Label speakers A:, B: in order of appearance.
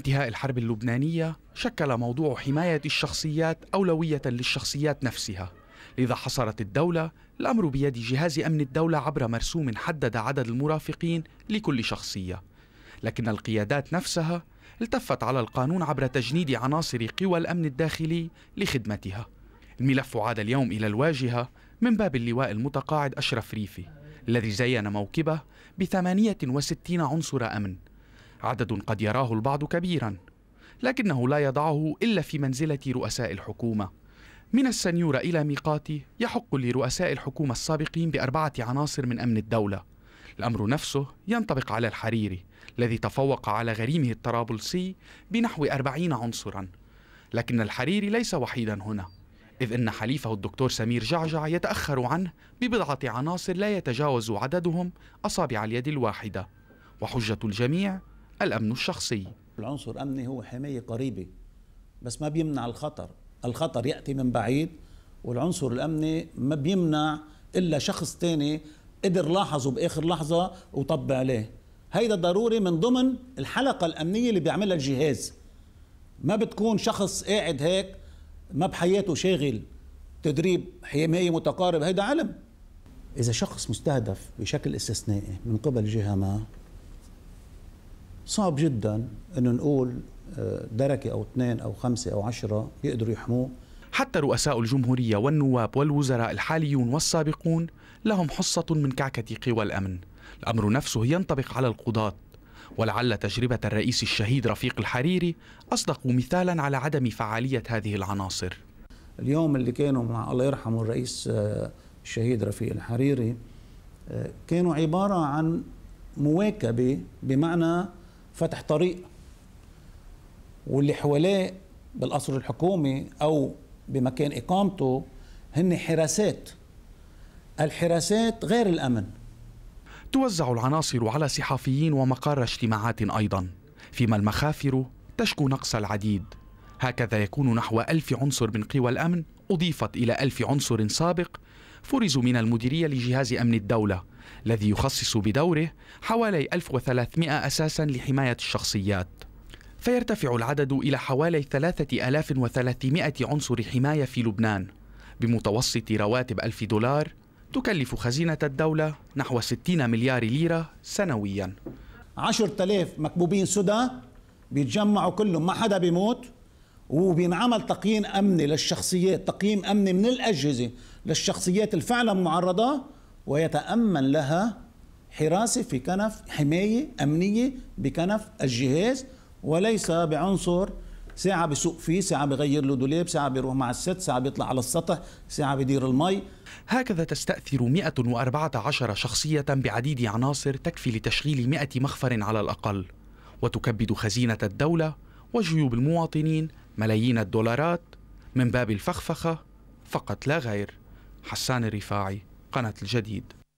A: انتهاء الحرب اللبنانية شكل موضوع حماية الشخصيات أولوية للشخصيات نفسها لذا حصرت الدولة الأمر بيد جهاز أمن الدولة عبر مرسوم حدد عدد المرافقين لكل شخصية لكن القيادات نفسها التفت على القانون عبر تجنيد عناصر قوى الأمن الداخلي لخدمتها الملف عاد اليوم إلى الواجهة من باب اللواء المتقاعد أشرف ريفي الذي زين موكبه بثمانية وستين عنصر أمن عدد قد يراه البعض كبيرا لكنه لا يضعه إلا في منزلة رؤساء الحكومة من السنيورة إلى ميقاتي يحق لرؤساء الحكومة السابقين بأربعة عناصر من أمن الدولة الأمر نفسه ينطبق على الحريري الذي تفوق على غريمه الطرابلسي بنحو أربعين عنصرا لكن الحريري ليس وحيدا هنا إذ أن حليفه الدكتور سمير جعجع يتأخر عنه ببضعة عناصر لا يتجاوز عددهم أصابع اليد الواحدة وحجة الجميع الأمن الشخصي العنصر
B: الأمني هو حماية قريبة بس ما بيمنع الخطر الخطر يأتي من بعيد والعنصر الأمني ما بيمنع إلا شخص تاني قدر لاحظه بآخر لحظة وطب عليه هيدا ضروري من ضمن الحلقة الأمنية اللي بيعملها الجهاز ما بتكون شخص قاعد هيك ما بحياته شاغل تدريب حماية متقارب هيدا علم إذا شخص مستهدف بشكل استثنائي من قبل جهة ما صعب جدا انه نقول
A: آه، دركه او اثنين او خمسه او عشرة بيقدروا يحموه حتى رؤساء الجمهوريه والنواب والوزراء الحاليون والسابقون لهم حصه من كعكه قوى الامن الامر نفسه ينطبق على القضاه ولعل تجربه الرئيس الشهيد رفيق الحريري اصدق مثالا على عدم فعاليه هذه العناصر
B: اليوم اللي كانوا مع الله يرحمه الرئيس آه، الشهيد رفيق الحريري آه، كانوا عباره عن مواكبه بمعنى فتح طريق واللي حواليه بالقصر الحكومي او بمكان اقامته
A: هن حراسات الحراسات غير الامن توزع العناصر على صحفيين ومقر اجتماعات ايضا فيما المخافر تشكو نقص العديد هكذا يكون نحو ألف عنصر من قوى الأمن أضيفت إلى ألف عنصر سابق فرزوا من المديرية لجهاز أمن الدولة الذي يخصص بدوره حوالي 1300 أساسا لحماية الشخصيات فيرتفع العدد إلى حوالي 3300 عنصر حماية في لبنان بمتوسط رواتب 1000 دولار تكلف خزينة الدولة نحو 60 مليار ليرة سنويا 10000 مكبوبين سدى بيتجمعوا
B: كلهم ما حدا بيموت وبينعمل تقييم أمني للشخصيات تقييم أمني من الأجهزة للشخصيات الفعلا معرضة ويتأمن لها حراسة في كنف حماية أمنية بكنف الجهاز وليس بعنصر ساعة بسوق فيه ساعة بغير له دولاب ساعة بيروح مع الست ساعة بيطلع على السطح
A: ساعة بيدير المي هكذا تستأثر 114 شخصية بعديد عناصر تكفي لتشغيل 100 مخفر على الأقل وتكبد خزينة الدولة وجيوب المواطنين ملايين الدولارات من باب الفخفخة فقط لا غير حسان الرفاعي قناة الجديد